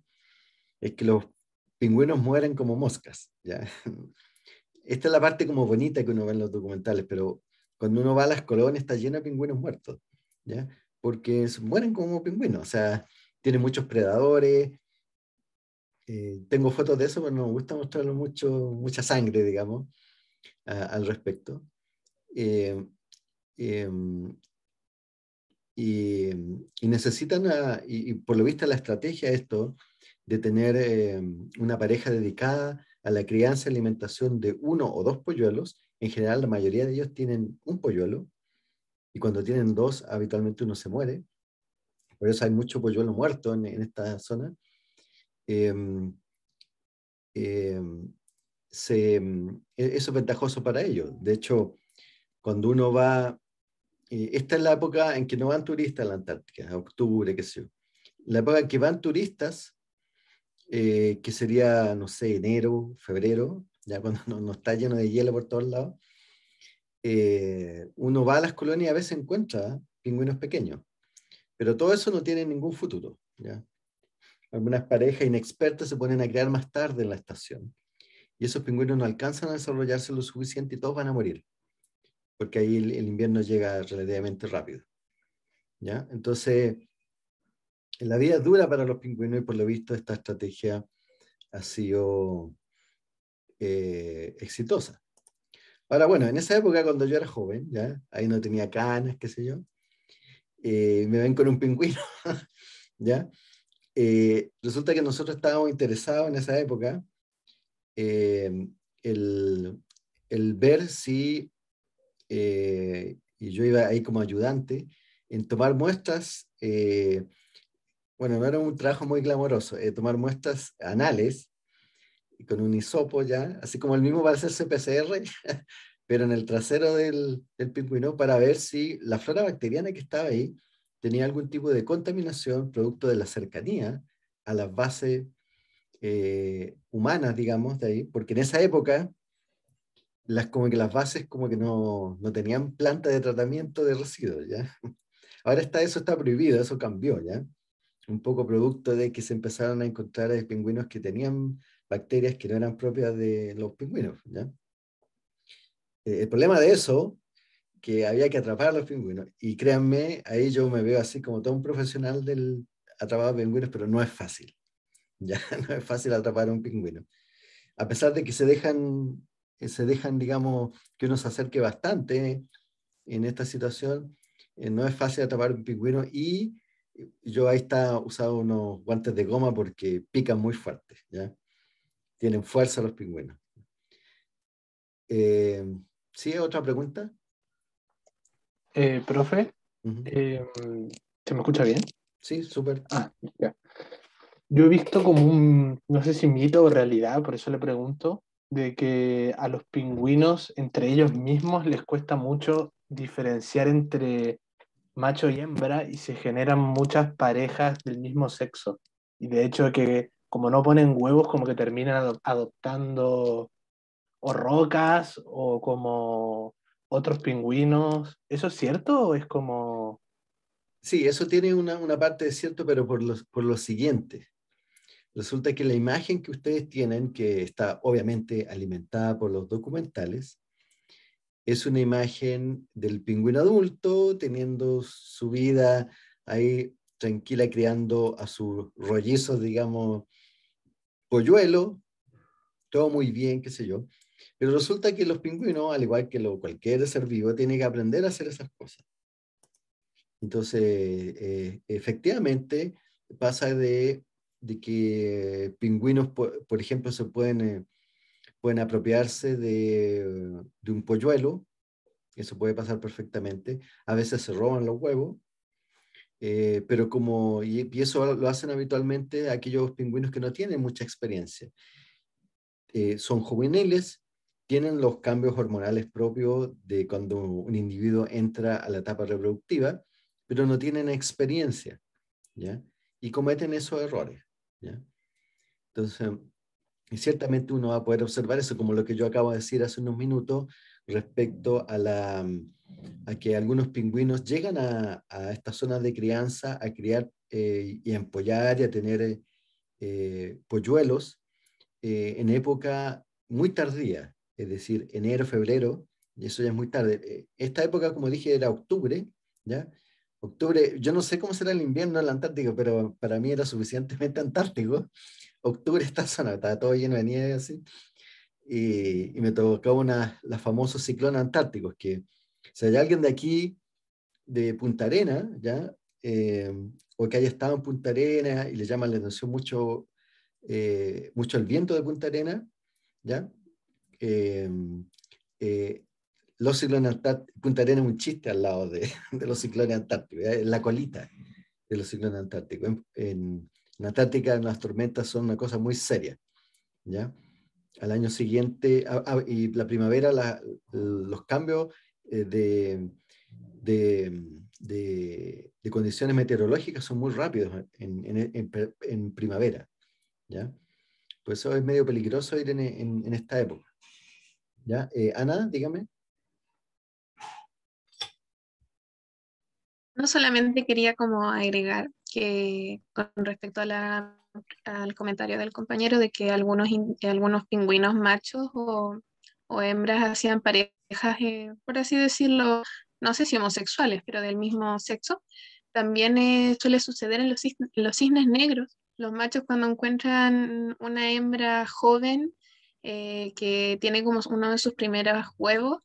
Speaker 1: es que los pingüinos mueren como moscas. ¿ya? <laughs> Esta es la parte como bonita que uno ve en los documentales, pero cuando uno va a las colonias está lleno de pingüinos muertos, ¿ya? porque mueren como pingüinos, o sea, tienen muchos predadores, eh, tengo fotos de eso, pero nos me gusta mostrarlo mucho, mucha sangre, digamos, al respecto. Eh, eh, y, necesitan, y, por lo visto la estrategia esto, de tener una pareja dedicada a la crianza y alimentación de uno o dos polluelos, en general la mayoría de ellos tienen un polluelo, y cuando tienen dos, habitualmente uno se muere. Por eso hay mucho polluelo muerto en esta zona. Em, em, em, e, eso es ventajoso para ellos. De hecho, cuando uno va, eh, esta es la época en que no van turistas a la Antártica, octubre, qué sé yo. La época en que van turistas, eh, que sería, no sé, enero, febrero, ya cuando no, está lleno de hielo por todos lados, eh, uno va a las colonias y a veces encuentra pingüinos pequeños. Pero todo eso no tiene ningún futuro. ¿ya? algunas parejas inexpertas se ponen a crear más tarde en la estación. Y esos pingüinos no alcanzan a desarrollarse lo suficiente y todos van a morir, porque ahí el, invierno llega relativamente rápido. ¿Ya? Entonces, la vida es dura para los pingüinos y por lo visto esta estrategia ha sido eh, exitosa. Ahora, bueno, en esa época cuando yo era joven, ¿ya? ahí no tenía canas, qué sé yo, eh, me ven con un pingüino, <laughs> ¿ya? Eh, resulta que nosotros estábamos interesados en esa época eh, el, el, ver si, eh, y yo iba ahí como ayudante, en tomar muestras, eh, bueno, no era un trabajo muy glamoroso, tomar muestras anales con un hisopo ya, así como el mismo va a hacerse CPCR, <laughs> pero en el trasero del, del pingüino para ver si la flora bacteriana que estaba ahí tenía algún tipo de contaminación producto de la cercanía a las bases eh, humanas, digamos, de ahí, porque en esa época las, como que las bases como que no, tenían planta de tratamiento de residuos, ¿ya? <laughs> Ahora está, eso está prohibido, eso cambió, ¿ya? Un poco producto de que se empezaron a encontrar pingüinos que tenían bacterias que no eran propias de los pingüinos, ¿ya? Eh, el problema de eso que había que atrapar a los pingüinos. Y créanme, ahí yo me veo así como todo un profesional del atrapado pingüinos, pero no es fácil. <laughs> Ya no es fácil atrapar a un pingüino. A pesar de que se dejan, eh, se dejan digamos, que uno se acerque bastante en esta situación, eh, no es fácil atrapar un pingüino y eh, yo ahí está usado unos guantes de goma porque pican muy fuerte, ¿ya? Tienen fuerza los pingüinos. ¿Sí? ¿Otra pregunta? Eh, profe, eh, ¿se me escucha bien? Sí, súper. Ah, ya. Yo he visto como un, no sé si mito o realidad, por eso le pregunto, de que a los pingüinos entre ellos mismos les cuesta mucho diferenciar entre macho y hembra y se generan muchas parejas del mismo sexo. Y de hecho que como no ponen huevos, como que terminan adoptando o rocas o como otros pingüinos. ¿Eso es cierto o es como.? Sí, eso tiene una, parte de cierto, pero por, los, por lo siguiente. Resulta que la imagen que ustedes tienen, que está obviamente alimentada por los documentales, es una imagen del pingüino adulto teniendo su vida ahí tranquila, criando a sus rollizos, digamos, polluelo, todo muy bien, qué sé yo. Pero resulta que los pingüinos, al igual que cualquier ser vivo, tiene que aprender a hacer esas cosas. Entonces, eh, efectivamente, pasa de, que pingüinos, por, ejemplo, se pueden, eh, pueden apropiarse de, un polluelo, eso puede pasar perfectamente, a veces se roban los huevos, eh, pero como, y, eso lo hacen habitualmente aquellos pingüinos que no tienen mucha experiencia. son juveniles, tienen los cambios hormonales propios de cuando un individuo entra a la etapa reproductiva, pero no tienen experiencia, ¿ya? Y cometen esos errores, ¿ya? Entonces, ciertamente uno va a poder observar eso, como lo que yo acabo de decir hace unos minutos respecto a, la, a que algunos pingüinos llegan a, estas zonas de crianza a criar eh, y a empollar y a tener eh, polluelos eh, en época muy tardía, es decir, enero, febrero, y eso ya es muy tarde. Eh, esta época, como dije, era octubre, ¿ya? Octubre, yo no sé cómo será el invierno en la Antártica, pero para mí era suficientemente <laughs> antártico. Octubre esta zona, estaba todo lleno de nieve así, y, me tocó una, los famosos ciclones antárticos, que si hay alguien de aquí, de Punta Arena, ¿ya? Eh, o que haya estado en Punta Arena y le llaman la atención mucho, eh, mucho el viento de Punta Arena, ¿ya? Eh, eh, los ciclones antárticos, Punta Arena es un chiste al lado de, <laughs> los ciclones antárticos, eh, la colita de los ciclones antárticos. En, Antártica las tormentas son una cosa muy seria, ¿ya? Al año siguiente, y la primavera, los cambios de, de, condiciones meteorológicas son muy rápidos en, primavera, ¿ya? Por pues eso es medio peligroso ir en, esta época. ¿Ya? Eh, Ana, dígame.
Speaker 3: No solamente quería como agregar que con respecto a al comentario del compañero de que algunos, algunos pingüinos machos o, hembras hacían parejas, eh, por así decirlo, no sé si homosexuales, pero del mismo sexo, también eh, suele suceder en los cisnes negros. Los machos cuando encuentran una hembra joven eh, que tiene como uno de sus primeros huevos.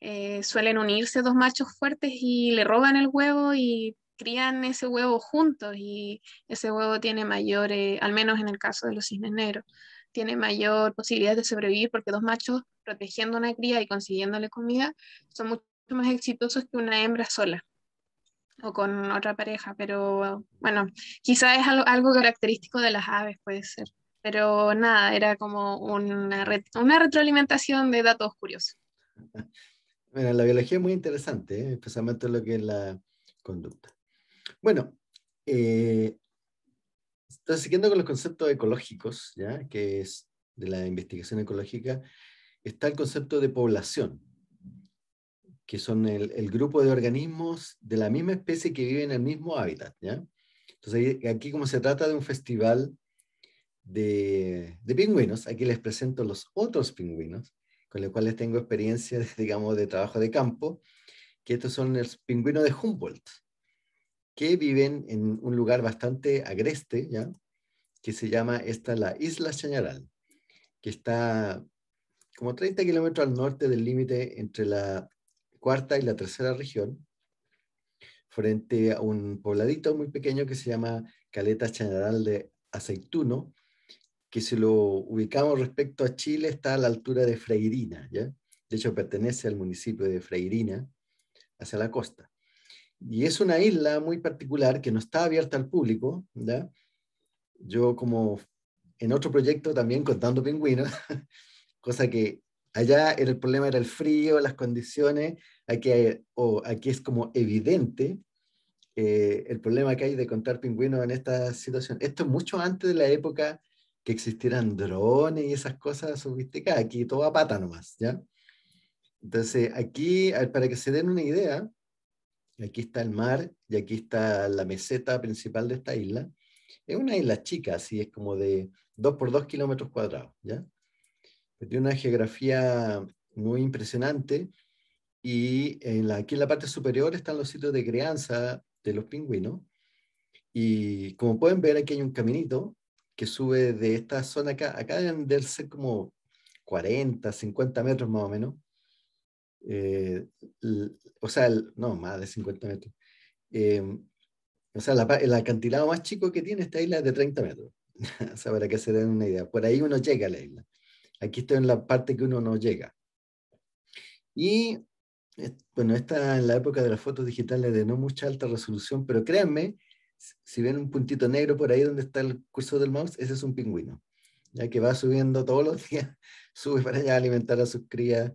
Speaker 3: Eh, suelen unirse dos machos fuertes y le roban el huevo y crían ese huevo juntos y ese huevo tiene mayor, eh, al menos en el caso de los cisnes negros, tiene mayor posibilidad de sobrevivir porque dos machos protegiendo una cría y consiguiéndole comida son mucho más exitosos que una hembra sola o con otra pareja, pero bueno, quizás es algo característico de las aves, puede ser. Pero nada, era como una, una retroalimentación de datos curiosos.
Speaker 1: Bueno, <laughs> la biología es muy interesante, ¿eh? especialmente lo que es la conducta. Bueno, eh, siguiendo con los conceptos ecológicos, ¿ya? que es de la investigación ecológica, está el concepto de población, que son el, grupo de organismos de la misma especie que viven en el mismo hábitat. ¿ya? Entonces, aquí como se trata de un festival de, pingüinos. Aquí les presento los otros pingüinos, con los cuales tengo experiencia, <laughs> digamos, de trabajo de campo, que estos son los pingüinos de Humboldt, que viven en un lugar bastante agreste, ¿ya? que se llama esta la Isla Chañaral, que está como 30 kilómetros al norte del límite entre la cuarta y la tercera región, frente a un pobladito muy pequeño que se llama Caleta Chañaral de Aceituno, que si lo ubicamos respecto a Chile está a la altura de Freirina, ¿ya? De hecho, pertenece al municipio de Freirina, hacia la costa. Y es una isla muy particular que no está abierta al público, ¿ya? Yo como en otro proyecto también contando pingüinos, <laughs> cosa que allá el problema era el frío, las condiciones, aquí, hay, aquí es como evidente eh, el problema que hay de contar pingüinos en esta situación. Esto es mucho antes de la época que existieran drones y esas cosas sofisticadas. Aquí todo a pata nomás, ¿ya? Entonces, aquí, para que se den una idea, aquí está el mar y aquí está la meseta principal de esta isla. Es una isla chica, así es como de 2 por 2 kilómetros cuadrados, ¿ya? tiene una geografía muy impresionante y la, aquí en la parte superior están los sitios de crianza de los pingüinos. Y como pueden ver, aquí hay un caminito que sube de esta zona acá, acá deben de ser como 40, 50 metros más o menos. Eh, o sea, no, más de 50 metros. Em, o sea, el acantilado más chico que tiene esta isla es de 30 metros. <laughs> o para que se den una idea. Por ahí uno llega a la isla. Aquí estoy en la parte que uno no llega. Y eh, bueno, esta en la época de las fotos digitales de no mucha alta resolución, pero créanme si ven un puntito negro por ahí donde está el curso del mouse, ese es un pingüino, ya que va subiendo todos los <laughs> días, sube para allá a alimentar a sus crías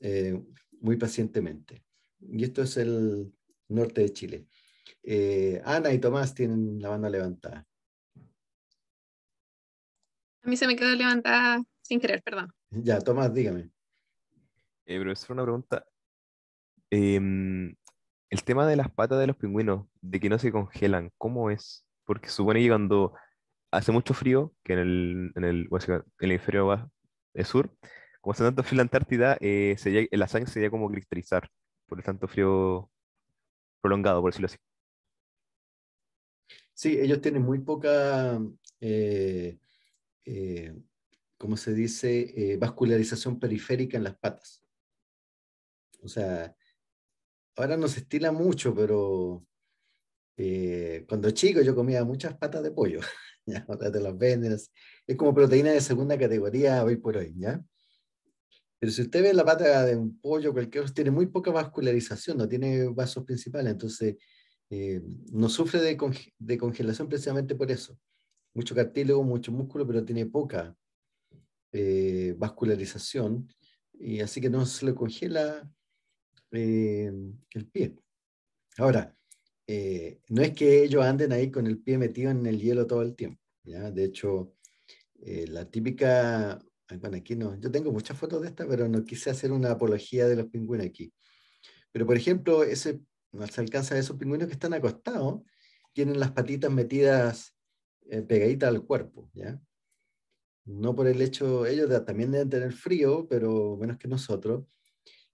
Speaker 1: eh, muy pacientemente. Y esto es el norte de Chile. Eh, Ana y Tomás tienen la mano levantada.
Speaker 3: A mí se me quedó levantada sin querer, perdón.
Speaker 1: Ya, Tomás, dígame.
Speaker 2: Eh, es una pregunta.
Speaker 1: Em, el tema de las patas
Speaker 2: de los pingüinos, de que no se congelan, ¿cómo es? Porque supone que cuando hace mucho frío, que en el, en el, hemisferio eh, sur, como hace tanto frío en la Antártida, eh, la sangre se como cristalizar por el tanto frío prolongado, por decirlo así.
Speaker 1: Sí, ellos tienen muy poca, eh, eh ¿cómo se dice?, vascularización periférica en las patas. O sea, ahora no se estila mucho, pero eh, cuando chico yo comía muchas patas de pollo. <laughs> ¿ya? de las venas, Es como proteína de segunda categoría hoy por hoy, ¿ya? Pero si usted ve la pata de un pollo, cualquier tiene muy poca vascularización, no tiene vasos principales, entonces eh, no sufre de, congelación precisamente por eso. Mucho cartílago, mucho músculo, pero tiene poca eh, vascularización, y así que no se le congela eh, el pie. Ahora, eh, no es que ellos anden ahí con el pie metido en el hielo todo el tiempo. ¿ya? De hecho, eh, la típica, bueno, aquí no, yo tengo muchas fotos de esta, pero no quise hacer una apología de los pingüinos aquí. Pero, por ejemplo, ese, se alcanza a esos pingüinos que están acostados, tienen las patitas metidas pegaditas al cuerpo, ¿ya? No por el hecho, ellos también deben tener frío, pero menos que nosotros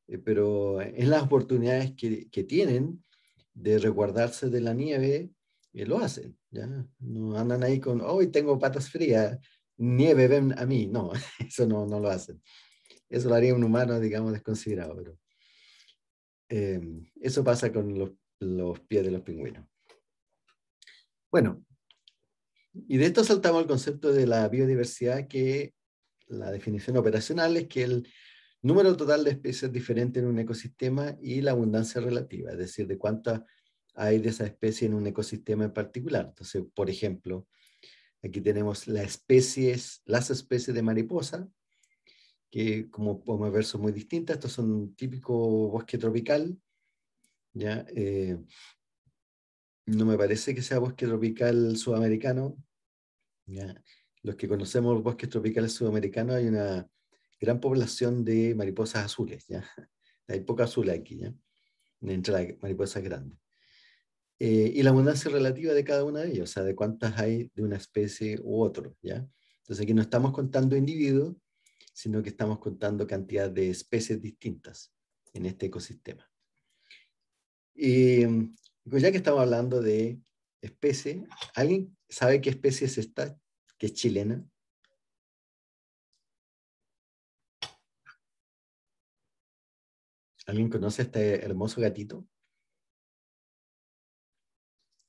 Speaker 1: eh, pero en las oportunidades que, que, tienen de resguardarse de la nieve, eh, lo hacen, ¿ya? No andan ahí con, hoy tengo patas frías, nieve, ven a mí, no, <laughs> eso no, no lo hacen. Eso lo haría un humano, digamos, desconsiderado, pero eh, eso pasa con los, los pies de los pingüinos. Bueno, y de esto saltamos al concepto de la biodiversidad, que la definición operacional es que el número total de especies diferentes en un ecosistema y la abundancia relativa, es decir, de cuántas hay de esa especie en un ecosistema en particular. Entonces, por ejemplo, aquí tenemos las especies, las especies de mariposa, que como podemos ver son muy distintas. Estos son un típico bosque tropical. ¿ya? Eh, no me parece que sea bosque tropical sudamericano. Los que conocemos bosques tropicales sudamericanos, hay una gran población de mariposas azules, ¿ya? <laughs> Hay poca azul aquí, ¿ya? Entre las mariposas grandes. Eh, y la abundancia relativa de cada una de ellas, o sea, de cuántas hay de una especie u otro, ¿ya? Entonces aquí no estamos contando individuos, sino que estamos contando cantidad de especies distintas en este ecosistema. Y pues, ya que estamos hablando de especies, ¿alguien sabe qué especie es esta, que es chilena? ¿Alguien conoce este hermoso gatito?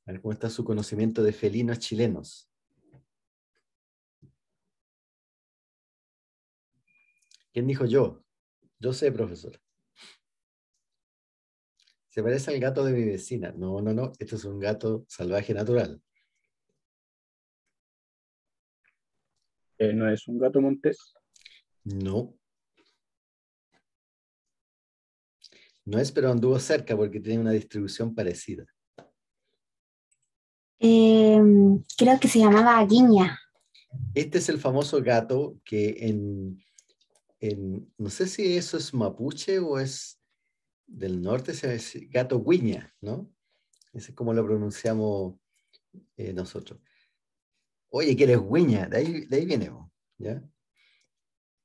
Speaker 1: A ver cómo está su conocimiento de felinos chilenos. ¿Quién dijo yo? Yo sé, profesor. Se parece al gato de mi vecina. No, no, no. esto es un gato salvaje natural. Eh, ¿No es un gato montés? No. No es, pero anduvo cerca porque tiene una distribución parecida.
Speaker 2: Em, creo que se llamaba Guiña.
Speaker 1: Este es el famoso gato que en, no sé si eso es mapuche o es del norte, se dice gato guiña, ¿no? Ese es como lo pronunciamos eh, nosotros. Oye, que eres guiña, de ahí, de ahí viene, ¿ya?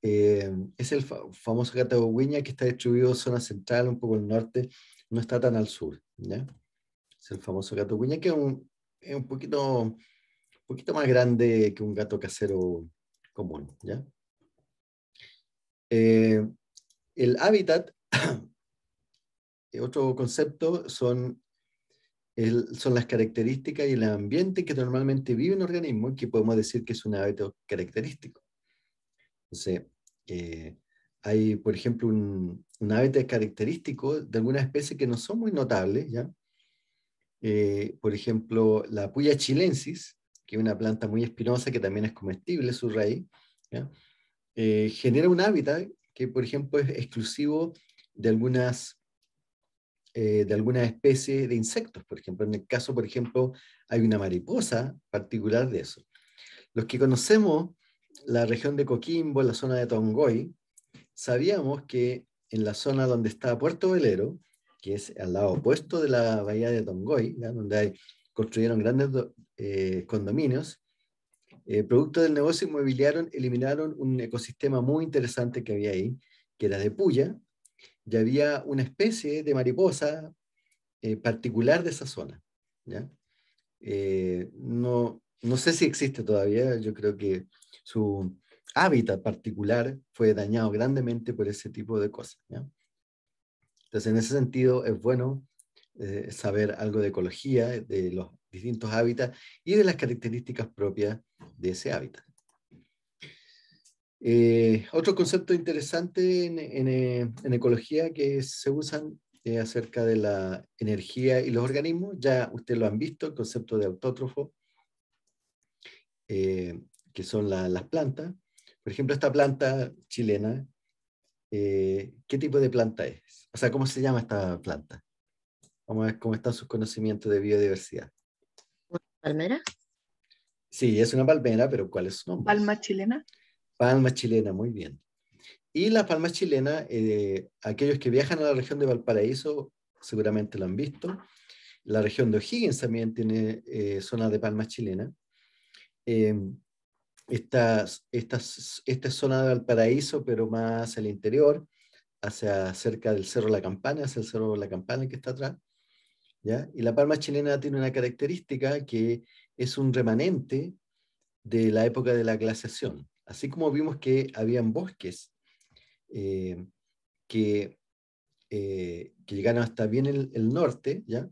Speaker 1: Eh, es el famoso gato guiña que está distribuido en zona central, un poco al norte, no está tan al sur. ¿ya? Es el famoso gato guiña que es un, es un poquito, poquito más grande que un gato casero común. ¿ya? Eh, el hábitat, <coughs> eh, otro concepto, son, son las características y el ambiente que normalmente vive un organismo y que podemos decir que es un hábitat característico. Entonces, eh, hay, por ejemplo, un, hábitat característico de algunas especies que no son muy notables, ¿ya? Eh, por ejemplo, la puya chilensis, que es una planta muy espinosa que también es comestible su raíz, eh, genera un hábitat que, por ejemplo, es exclusivo de algunas, de algunas especies de insectos. Por ejemplo, en el caso, por ejemplo, hay una mariposa particular de eso. Los que conocemos la región de Coquimbo, en la zona de Tongoy, sabíamos que en la zona donde está Puerto Velero, que es al lado opuesto de la bahía de Tongoy, donde construyeron grandes eh, condominios, eh, producto del negocio inmobiliario eliminaron un ecosistema muy interesante que había ahí, que era de puya, y había una especie de mariposa eh, particular de esa zona. ¿ya? no, no sé si existe todavía, yo creo que su hábitat particular fue dañado grandemente por ese tipo de cosas. Entonces, en ese sentido, es bueno eh, saber algo de ecología, de los distintos hábitats y de las características propias de ese hábitat. Eh, otro concepto interesante eh, en, ecología que se usan acerca de la energía y los organismos, ya ustedes lo han visto, el concepto de autótrofo, eh, que son las plantas. Por ejemplo, esta planta chilena, eh, ¿qué tipo de planta es? O sea, ¿cómo se llama esta planta? Vamos a ver cómo están sus conocimientos de biodiversidad. ¿Palmera? Sí, es una palmera, pero ¿cuál es su nombre?
Speaker 3: Palma chilena.
Speaker 1: Palma chilena, muy bien. Y la palma chilena, eh, aquellos que viajan a la región de Valparaíso seguramente lo han visto. La región de O'Higgins también tiene eh, zona de palma chilena eh, estas, esta zona del paraíso, pero más al interior, hacia cerca del Cerro La Campana, hacia el Cerro La Campana que está atrás. ¿ya? Y la palma chilena tiene una característica que es un remanente de la época de la glaciación. Así como vimos que habían bosques eh, eh, que, llegaron hasta bien el, el norte, ¿ya?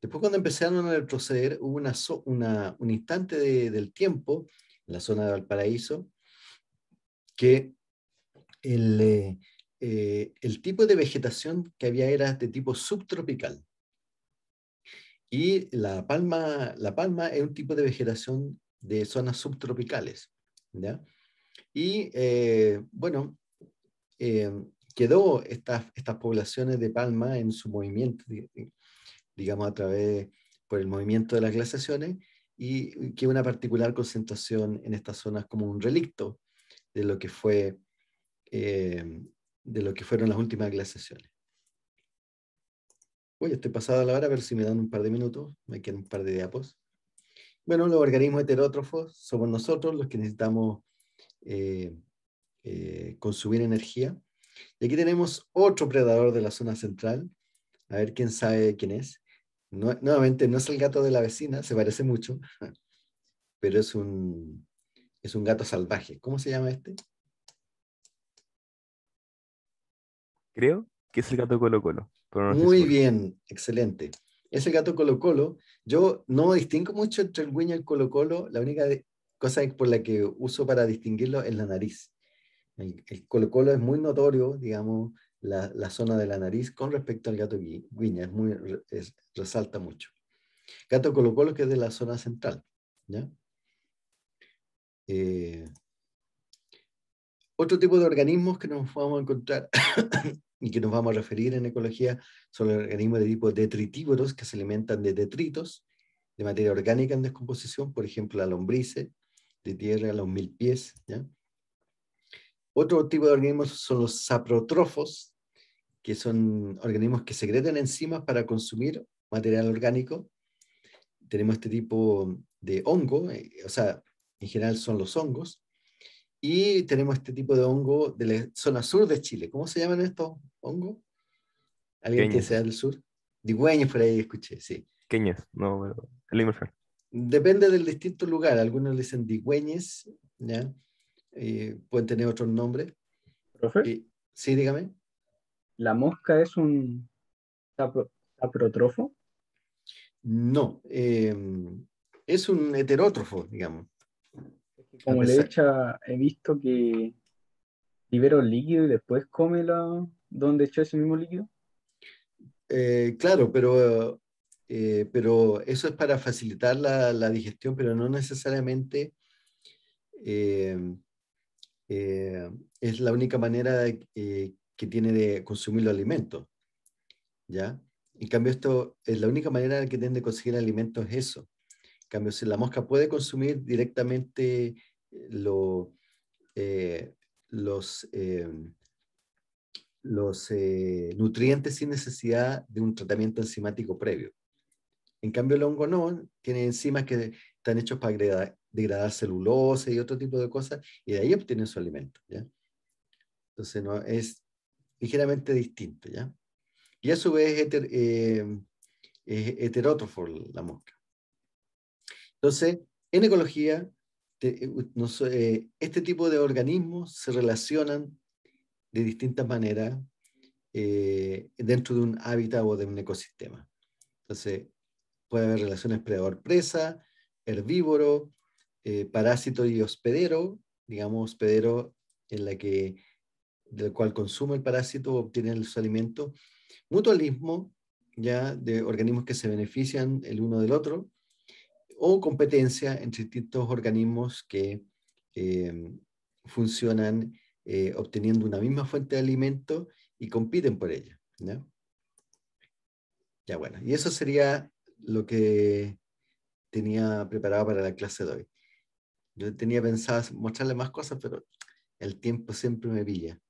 Speaker 1: Después cuando empezaron a retroceder, hubo una, un instante del tiempo en la zona de Valparaíso que eh, eh, el, tipo de vegetación que había era de tipo subtropical. Y la palma, la palma es un tipo de vegetación de zonas subtropicales. Y eh, bueno, quedó estas, estas poblaciones de palma en su movimiento, digamos, a través, por el movimiento de las glaciaciones, y que una particular concentración en estas zonas como un relicto de lo que, fue, eh, de lo que fueron las últimas glaciaciones. Uy, estoy pasado a la hora, a ver si me dan un par de minutos, me quedan un par de diapos. Bueno, los organismos heterótrofos somos nosotros los que necesitamos eh, eh, consumir energía. Y aquí tenemos otro predador de la zona central. A ver quién sabe quién es nuevamente, no es el gato de la vecina, se parece mucho, pero es un, es un gato salvaje. ¿Cómo se llama este? Creo que es el gato Colo Colo. Muy bien, excelente. Es el gato Colo Colo. Yo no distingo mucho entre el guiño y el Colo Colo. La única cosa por la que uso para distinguirlo es la nariz. El, el Colo Colo es muy notorio, digamos, la, zona de la nariz con respecto al gato guiña, resalta mucho. Gato Colo que es de la zona central. Eh, otro tipo de organismos que nos vamos a encontrar <coughs> y que nos vamos a referir en ecología son los organismos de tipo detritívoros que se alimentan de detritos, de materia orgánica en descomposición, por ejemplo, la lombrice, de tierra, los mil pies. Otro tipo de organismos son los saprotrofos, que son organismos que secretan enzimas para consumir material orgánico. Tenemos este tipo de hongo, eh, o sea, en general son los hongos. Y tenemos este tipo de hongo de la zona sur de Chile. ¿Cómo se llaman estos hongos?
Speaker 2: ¿Alguien que sea
Speaker 1: del sur? Digüeñes, por ahí escuché, sí.
Speaker 2: Queños, no, el
Speaker 1: Depende del distinto lugar. Algunos le dicen digüeñes, ¿ya? Eh, pueden tener otro nombre. ¿Profe? Eh, sí, dígame. ¿La mosca es un saprotrofo? No, eh, es un heterótrofo, digamos. Como le echa, he visto que libera un líquido y después come la, donde echa ese mismo líquido. Eh, claro, pero, eh, pero eso es para facilitar la, digestión, pero no necesariamente es la única manera de que tiene de consumir los alimentos. ¿Ya? En cambio, esto es la única manera en que tiene de conseguir alimentos es eso. En cambio, si la mosca puede consumir directamente eh, lo, eh, los, eh, los nutrientes sin necesidad de un tratamiento enzimático previo. En cambio, el hongo no, tiene enzimas que están hechos para degradar, degradar celulosa y otro tipo de cosas, y de ahí obtiene su alimento. ¿ya? Entonces, no, es, ligeramente distinto, ¿ya? Y a su vez es eh, heterótrofo la mosca. Entonces, en ecología, eh, eh, este tipo de organismos se relacionan de distintas maneras dentro de un hábitat o de un ecosistema. Entonces, puede haber relaciones predador-presa, herbívoro, parásito y hospedero, digamos, hospedero en la que del cual consume el parásito o obtiene su alimento mutualismo, ya de organismos que se benefician el uno del otro, o competencia entre distintos organismos que em, funcionan eh, obteniendo una misma fuente de alimento y compiten por ella. Ya bueno, y eso sería lo que tenía preparado para la clase de hoy. Yo tenía pensado mostrarle más cosas, pero el tiempo siempre me pilla.